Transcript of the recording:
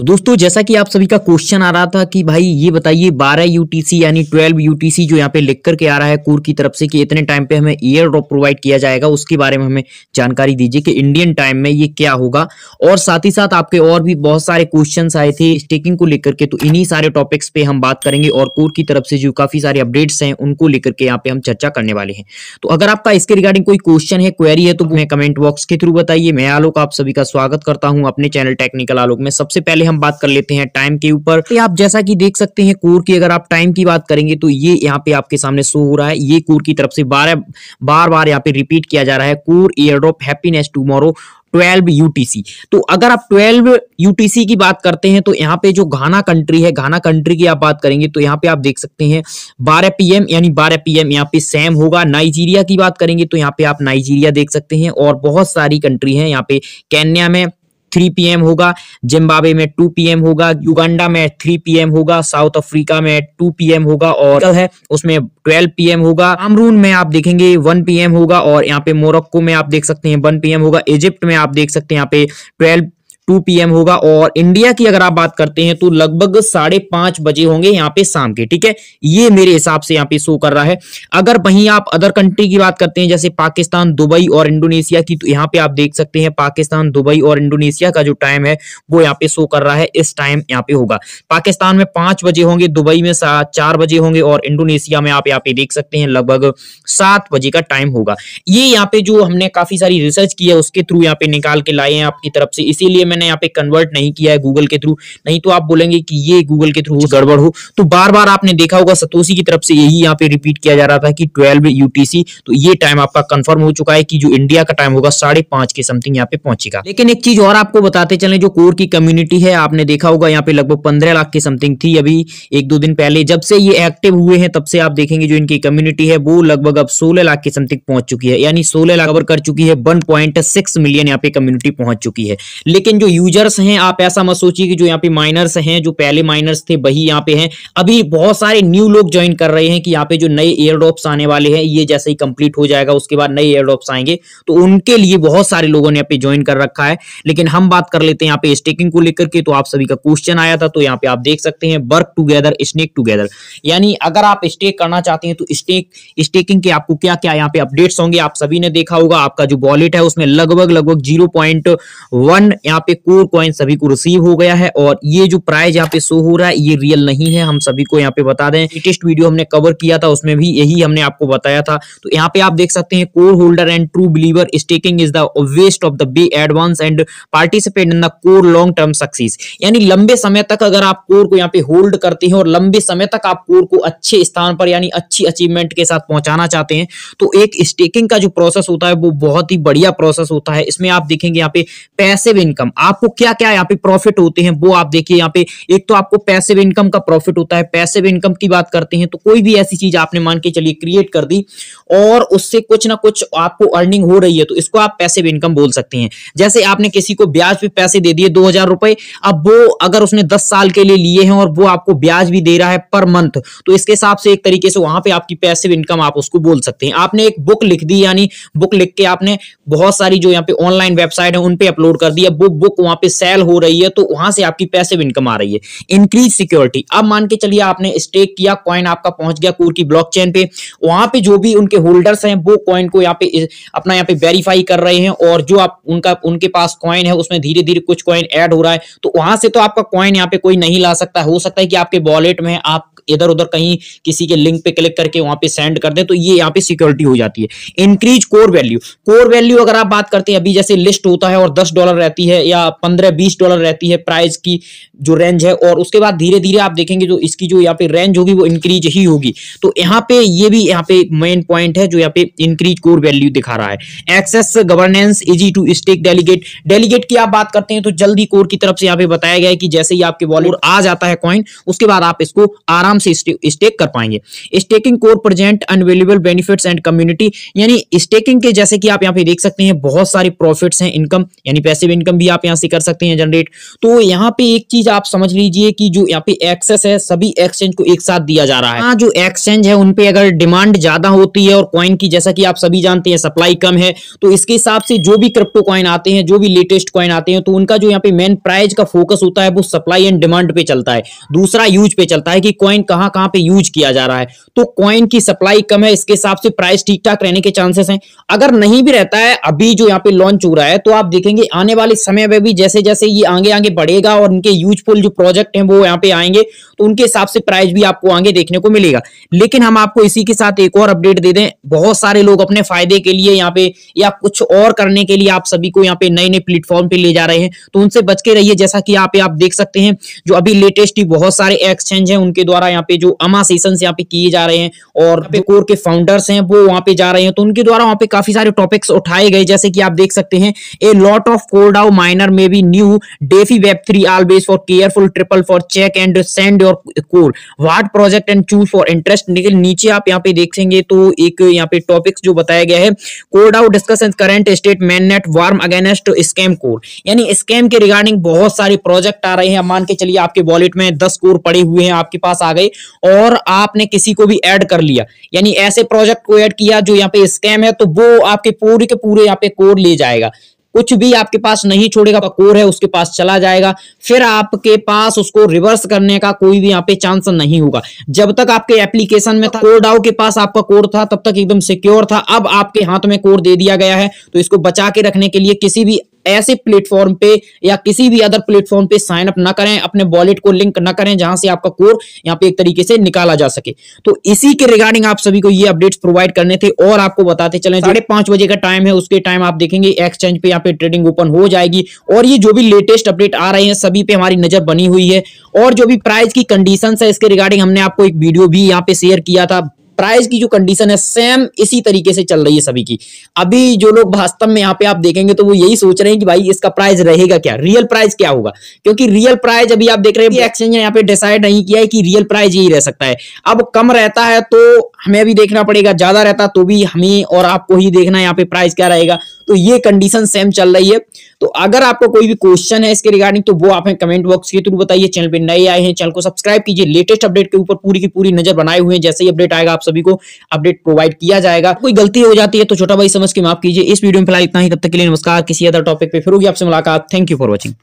तो दोस्तों जैसा कि आप सभी का क्वेश्चन आ रहा था कि भाई ये बताइए 12 यूटीसी यानी 12 यूटीसी जो यहाँ पे लिख करके आ रहा है कोर की तरफ से कि इतने टाइम पे हमें ईयर ड्रॉप प्रोवाइड किया जाएगा उसके बारे में हमें जानकारी दीजिए कि इंडियन टाइम में ये क्या होगा और साथ ही साथ आपके और भी बहुत सारे क्वेश्चन आए थे स्टेकिंग को लेकर के तो इन्हीं सारे टॉपिक्स पे हम बात करेंगे और कोर की तरफ से जो काफी सारे अपडेट्स हैं उनको लेकर के यहाँ पे हम चर्चा करने वाले हैं तो अगर आपका इसके रिगार्डिंग कोई क्वेश्चन है क्वेरी है तो हमें कमेंट बॉक्स के थ्रू बताइए मैं आलोक आप सभी का स्वागत करता हूँ अपने चैनल टेक्निकल आलोक में सबसे पहले हम बात कर लेते हैं टाइम के ऊपर आप जैसा कि देख सकते हैं कोर की अगर आप टाइम की बात करेंगे तो ये यहाँ पे आपके सामने शो हो रहा है ये कोर की तरफ से बार बार बार यहाँ पे रिपीट किया जा रहा है core airdrop happiness tomorrow 12 UTC तो अगर आप 12 UTC की बात करते हैं तो यहाँ पे जो घाना कंट्री है घाना कंट्री की आप बात करेंगे तो यहाँ पे आप देख सकते हैं 12 पीएम यानी 12 पीएम यहाँ पे सेम होगा नाइजीरिया की बात करेंगे तो यहाँ पे आप नाइजीरिया देख सकते हैं और बहुत सारी कंट्री हैं यहाँ पे कैन्या में थ्री पीएम होगा जिम्बाबे में टू पीएम होगा युगांडा में थ्री पीएम होगा साउथ अफ्रीका में टू पीएम होगा और कल है उसमें ट्वेल्व पीएम होगा अमरून में आप देखेंगे वन पीएम होगा और यहाँ पे मोरक्को में आप देख सकते हैं वन पीएम होगा इजिप्ट में आप देख सकते हैं यहाँ पे ट्वेल्व टू पी होगा और इंडिया की अगर आप बात करते हैं तो लगभग साढ़े पांच बजे होंगे यहाँ पे शाम के ठीक है ये मेरे हिसाब से यहाँ पे शो कर रहा है अगर वहीं आप अदर कंट्री की बात करते हैं जैसे पाकिस्तान दुबई और इंडोनेशिया की तो यहाँ पे आप देख सकते हैं पाकिस्तान दुबई और इंडोनेशिया का जो टाइम है वो यहाँ पे शो कर रहा है इस टाइम यहाँ पे होगा पाकिस्तान में पांच बजे होंगे दुबई में चार बजे होंगे और इंडोनेशिया में आप यहाँ पे देख सकते हैं लगभग सात बजे का टाइम होगा ये यहाँ पे जो हमने काफी सारी रिसर्च की है उसके थ्रू यहाँ पे निकाल के लाए हैं आपकी तरफ से इसीलिए मैंने हमने यहाँ पे कन्वर्ट नहीं किया है गूगल के थ्रू नहीं तो आप बोलेंगे कि ये गूगल के थ्रू गड़बड़ हो तो बार बार आपने देखा होगा सतोशी की तरफ से यही यहाँ पे रिपीट किया जा रहा था कि ट्वेल्व यूटीसी तो ये टाइम आपका कन्फर्म हो चुका है कि जो इंडिया का टाइम होगा साढ़े के समथिंग यहाँ पे पहुंचेगा लेकिन एक चीज और आपको बताते चले जो कोर की कम्युनिटी है आपने देखा होगा यहाँ पे लगभग पंद्रह लाख की समथिंग थी अभी एक दो दिन पहले जब से ये एक्टिव हुए हैं तब से आप देखेंगे जो इनकी कम्युनिटी है वो लगभग अब सोलह लाख की समथिंग पहुंच चुकी है यानी सोलह लाख कर चुकी है 1.6 मिलियन यहाँ पे कम्युनिटी पहुंच चुकी है लेकिन जो यूजर्स हैं आप ऐसा मत सोचिए कि जो यहाँ पे माइनर्स हैं जो पहले माइनर्स थे वही यहाँ पे हैं अभी बहुत सारे न्यू लोग ज्वाइन कर रहे हैं कि यहाँ पे जो नए एयर ड्रॉप्स आने वाले हैं ये जैसे ही कंप्लीट हो जाएगा उसके बाद नए एयर ड्रॉप्स आएंगे तो उनके लिए बहुत सारे लोगों ने यहाँ पे ज्वाइन कर रखा है लेकिन हम बात कर लेते हैं यहाँ पे स्टेकिंग को लेकर के तो आप सभी का क्वेश्चन आया था तो यहाँ पे आप देख सकते हैं वर्क टूगेदर स्नेक टूगेदर यानी अगर आप स्टेक करना चाहते हैं तो स्टेक स्टेकिंग के आपको क्या क्या यहाँ पे अपडेट्स होंगे आप सभी ने देखा होगा आपका जो वॉलेट है उसमें लगभग लगभग जीरो पॉइंट वन यहाँ पे कूर कॉइन सभी को रिसीव हो गया है और ये जो प्राइस यहाँ पे शो हो रहा है ये रियल नहीं है हम सभी को यहाँ पे बता दें लेटेस्ट वीडियो हमने कवर किया था उसमें भी यही हमने आपको बताया था तो यहाँ पे आप देख सकते हैं core holder and true believer staking is the west of the bay advance and participate in the core long term success यानी लंबे समय तक अगर आप कोर को यहाँ पे होल्ड करते हैं और लंबे समय तक आप कोर को अच्छे स्थान पर यानी अच्छी अचीवमेंट के साथ पहुंचाना चाहते हैं तो एक स्टेकिंग का जो प्रोसेस होता है वो बहुत ही बढ़िया प्रोसेस होता है इसमें आप देखेंगे यहाँ पे पैसिव इनकम आपको क्या क्या यहाँ पे प्रॉफिट होते हैं वो आप देखिए यहाँ पे एक तो आपको पैसिव इनकम का प्रॉफिट होता है पैसिव इनकम की बात करते हैं तो कोई भी ऐसी चीज आपने मान के चलिए क्रिएट कर दी और उससे कुछ ना कुछ आपको अर्निंग हो रही है तो इसको आप पैसिव इनकम बोल सकते हैं जैसे आपने किसी को ब्याज पे पैसे दे दिए दो रुपए अब वो अगर उसने दस साल के लिए लिए हैं और वो आपको ब्याज भी दे रहा है पर मंथ तो इसके हिसाब से एक तरीके से वहां पर आपकी पैसिव इनकम आप उसको बोल सकते हैं आपने एक बुक लिख दी यानी बुक लिख के आपने बहुत सारी जो यहाँ पे ऑनलाइन वेबसाइट है उन पे अपलोड कर दी अब वो बुक तो वहां पे सेल हो रही है तो वहां से आपकी पैसिव इनकम आ रही है इंक्रीज सिक्योरिटी अब मान के चलिए आपने स्टेक किया कॉइन आपका पहुंच गया कूर की ब्लॉकचेन पे वहां पे जो भी उनके होल्डर्स हैं वो कॉइन को यहाँ पे अपना यहाँ पे वेरीफाई कर रहे हैं और जो आप उनका उनके पास कॉइन है उसमें धीरे धीरे कुछ कॉइन एड हो रहा है तो वहां से तो आपका कॉइन यहाँ पे कोई नहीं ला सकता हो सकता है कि आपके वॉलेट में आप इधर उधर कहीं किसी के लिंक पे क्लिक करके वहां पे सेंड कर दे तो ये यहाँ पे सिक्योरिटी हो जाती है increase core value core value अगर आप बात करते हैं अभी जैसे लिस्ट होता है और दस डॉलर रहती है या पंद्रह बीस डॉलर रहती है प्राइस की जो रेंज है और उसके बाद धीरे धीरे आप देखेंगे जो इसकी जो यहाँ पे रेंज होगी वो इंक्रीज ही होगी तो यहाँ पे ये भी यहाँ पे मेन पॉइंट है जो यहाँ पे इंक्रीज कोर वैल्यू दिखा रहा है access governance easy to stake delegate delegate की आप बात करते हैं तो जल्दी कोर की तरफ से यहाँ पे बताया गया है कि जैसे ही आपके वॉलेट आ जाता है कॉइन उसके बाद आप इसको आराम से स्टेक कर पाएंगे staking core present unavailable benefits and community यानी स्टेकिंग के जैसे कि आप यहाँ पे देख सकते हैं बहुत सारे प्रॉफिट हैं इनकम यानी पैसे इनकम भी आप यहाँ से कर सकते हैं जनरेट तो यहाँ पे एक चीज आप समझ लीजिए कि जो यहाँ पे एक्सेस है सभी एक्सचेंज को एक साथ दिया जा रहा है हाँ, जो एक्सचेंज है उनपे अगर डिमांड ज्यादा होती है और कॉइन की जैसा कि आप सभी जानते हैं सप्लाई कम है तो इसके हिसाब से जो भी क्रिप्टो कॉइन आते हैं जो भी लेटेस्ट कॉइन आते हैं तो उनका जो यहाँ पे मेन प्राइज का फोकस होता है वो सप्लाई एंड डिमांड पे चलता है दूसरा यूज पे चलता है कि कॉइन कहां कहां पे यूज किया जा रहा है तो कॉइन की सप्लाई कम है इसके हिसाब से प्राइस ठीक ठाक रहने के चांसेस हैं अगर नहीं भी रहता है अभी जो यहाँ पे लॉन्च हो रहा है तो आप देखेंगे आने वाले समय में भी जैसे जैसे ये आगे आगे बढ़ेगा और इनके यूजफुल जो प्रोजेक्ट है वो यहाँ पे आएंगे तो उनके हिसाब से प्राइस भी आपको आगे देखने को मिलेगा लेकिन हम आपको इसी के साथ एक और अपडेट दे दें बहुत सारे लोग अपने फायदे के लिए यहाँ पे या कुछ और करने के लिए आप सभी को यहाँ पे नए नए प्लेटफॉर्म पे ले जा रहे हैं तो उनसे बच के रहिए जैसा कि यहाँ पे आप देख सकते हैं जो अभी लेटेस्ट ही बहुत सारे एक्सचेंज हैं उनके द्वारा यहाँ पे जो अमा सेशन यहाँ पे किए जा रहे हैं और कोर के फाउंडर्स हैं वो वहाँ पे जा रहे हैं तो उनके द्वारा वहाँ पे काफी सारे टॉपिक्स उठाए गए जैसे कि आप देख सकते हैं a lot of core out miner may be new DeFi web three always for careful triple for check and send your core what project and choose for interest नीचे आप यहाँ पे देखेंगे तो एक यहाँ पे टॉपिक्स जो बताया गया है core DAO discuss and current state mainnet warm against scam core यानी स्कैम के रिगार्डिंग बहुत सारे प्रोजेक्ट आ रहे हैं मान के चलिए आपके वॉलेट में दस कोर पड़े हुए हैं आपके पास आ गए गए और आपने किसी को भी ऐड कर लिया यानी ऐसे प्रोजेक्ट को ऐड किया जो यहाँ पे स्कैम है तो वो आपके पूरे के पूरे यहाँ पे कोड ले जाएगा कुछ भी आपके पास नहीं छोड़ेगा कोर है उसके पास चला जाएगा फिर आपके पास उसको रिवर्स करने का कोई भी यहाँ पे चांस नहीं होगा जब तक आपके एप्लीकेशन में था कोर के पास आपका कोर था तब तक एकदम सिक्योर था अब आपके हाथ में कोर दे दिया गया है तो इसको बचा के रखने के लिए किसी भी ऐसे प्लेटफॉर्म पे या किसी भी अदर प्लेटफॉर्म पे साइन अप ना करें अपने वॉलेट को लिंक ना करें जहां से आपका कोर यहाँ पे एक तरीके से निकाला जा सके तो इसी के रिगार्डिंग आप सभी को ये अपडेट प्रोवाइड करने थे और आपको बताते चले साढ़े पांच बजे का टाइम है उसके टाइम आप देखेंगे एक्सचेंज पे यहाँ पे ट्रेडिंग ओपन हो जाएगी और ये जो भी लेटेस्ट अपडेट आ रहे हैं सभी पे हमारी नजर बनी हुई है और जो भी प्राइस की कंडीशन है इसके रिगार्डिंग हमने आपको एक वीडियो भी यहाँ पे शेयर किया था प्राइस की जो कंडीशन है सेम इसी तरीके से चल रही है सभी की अभी जो लोग वास्तव में यहाँ पे आप देखेंगे तो वो यही सोच रहे हैं कि भाई इसका प्राइस रहेगा क्या रियल प्राइस क्या होगा क्योंकि रियल प्राइस अभी आप देख रहे हैं एक्सचेंज यहाँ पे डिसाइड नहीं किया है कि रियल प्राइस यही रह सकता है अब कम रहता है तो हमें अभी देखना पड़ेगा ज्यादा रहता तो भी हमें और आपको ही देखना यहाँ पे प्राइस क्या रहेगा तो ये कंडीशन सेम चल रही है तो अगर आपको कोई भी क्वेश्चन है इसके रिगार्डिंग तो वो आप हमें कमेंट बॉक्स के थ्रू बताइए चैनल पर नए आए हैं चैनल को सब्सक्राइब कीजिए लेटेस्ट अपडेट के ऊपर पूरी की पूरी नजर बनाए हुए हैं जैसे ही अपडेट आएगा आप सभी को अपडेट प्रोवाइड किया जाएगा कोई गलती हो जाती है तो छोटा भाई समझ के माफ कीजिए इस वीडियो में फिलहाल इतना ही तब तक के लिए नमस्कार किसी अदर टॉपिक पर फिर होगी आपसे मुलाकात थैंक यू फॉर वॉचिंग